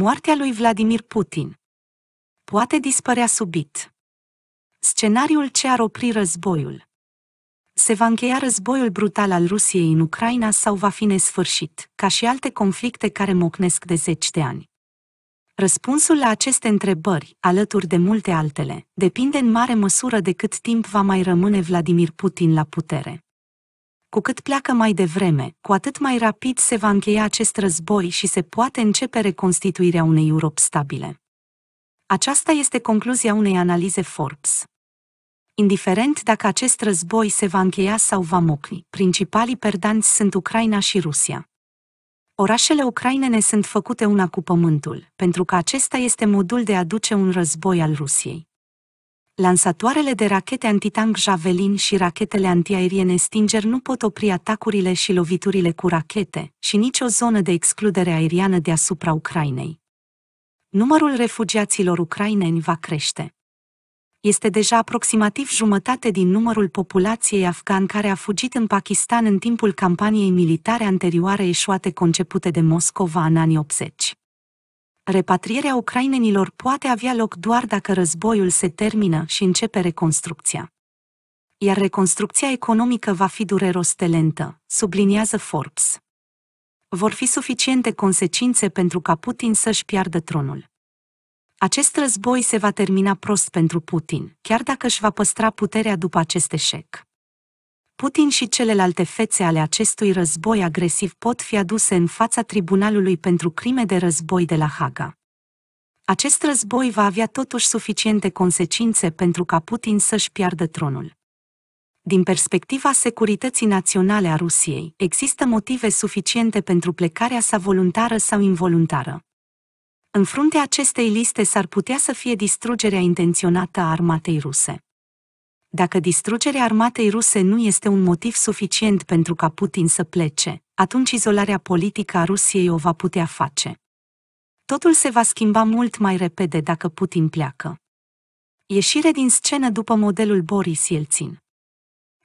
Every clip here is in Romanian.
Moartea lui Vladimir Putin poate dispărea subit. Scenariul ce ar opri războiul. Se va încheia războiul brutal al Rusiei în Ucraina sau va fi nesfârșit, ca și alte conflicte care mocnesc de zeci de ani? Răspunsul la aceste întrebări, alături de multe altele, depinde în mare măsură de cât timp va mai rămâne Vladimir Putin la putere. Cu cât pleacă mai devreme, cu atât mai rapid se va încheia acest război și se poate începe reconstituirea unei Europe stabile. Aceasta este concluzia unei analize Forbes. Indiferent dacă acest război se va încheia sau va mocni, principalii perdanți sunt Ucraina și Rusia. Orașele ucrainene sunt făcute una cu pământul, pentru că acesta este modul de a duce un război al Rusiei lansatoarele de rachete antitank Javelin și rachetele antiaeriene Stinger nu pot opri atacurile și loviturile cu rachete, și nici o zonă de excludere aeriană deasupra Ucrainei. Numărul refugiaților ucraineni va crește. Este deja aproximativ jumătate din numărul populației afgan care a fugit în Pakistan în timpul campaniei militare anterioare eșuate concepute de Moscova în anii 80 repatrierea ucrainenilor poate avea loc doar dacă războiul se termină și începe reconstrucția. Iar reconstrucția economică va fi dureros de lentă, subliniază Forbes. Vor fi suficiente consecințe pentru ca Putin să-și piardă tronul. Acest război se va termina prost pentru Putin, chiar dacă își va păstra puterea după acest eșec. Putin și celelalte fețe ale acestui război agresiv pot fi aduse în fața Tribunalului pentru crime de război de la Haga. Acest război va avea totuși suficiente consecințe pentru ca Putin să-și piardă tronul. Din perspectiva securității naționale a Rusiei, există motive suficiente pentru plecarea sa voluntară sau involuntară. În fruntea acestei liste s-ar putea să fie distrugerea intenționată a armatei ruse. Dacă distrugerea armatei ruse nu este un motiv suficient pentru ca Putin să plece, atunci izolarea politică a Rusiei o va putea face. Totul se va schimba mult mai repede dacă Putin pleacă. Ieșire din scenă după modelul Boris Yeltsin.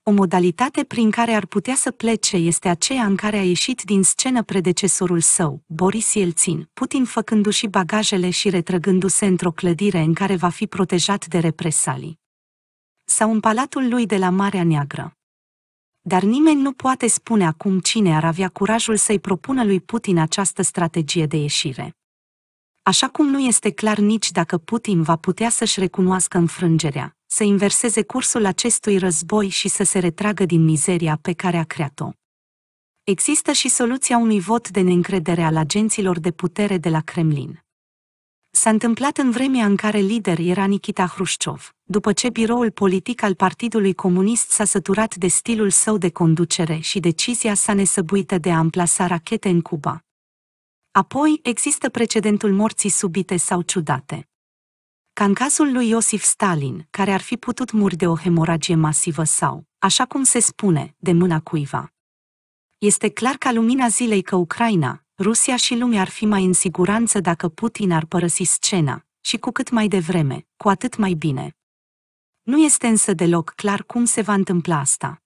O modalitate prin care ar putea să plece este aceea în care a ieșit din scenă predecesorul său, Boris Yeltsin, Putin făcându-și bagajele și retrăgându-se într-o clădire în care va fi protejat de represalii sau în palatul lui de la Marea Neagră. Dar nimeni nu poate spune acum cine ar avea curajul să-i propună lui Putin această strategie de ieșire. Așa cum nu este clar nici dacă Putin va putea să-și recunoască înfrângerea, să inverseze cursul acestui război și să se retragă din mizeria pe care a creat-o. Există și soluția unui vot de neîncredere al agenților de putere de la Kremlin s-a întâmplat în vremea în care lider era Nikita Hrușciov, după ce biroul politic al Partidului Comunist s-a săturat de stilul său de conducere și decizia sa nesăbuită de a amplasa rachete în Cuba. Apoi, există precedentul morții subite sau ciudate. Ca în cazul lui Iosif Stalin, care ar fi putut muri de o hemoragie masivă sau, așa cum se spune, de mâna cuiva. Este clar ca lumina zilei că Ucraina, Rusia și lumea ar fi mai în siguranță dacă Putin ar părăsi scena, și cu cât mai devreme, cu atât mai bine. Nu este însă deloc clar cum se va întâmpla asta.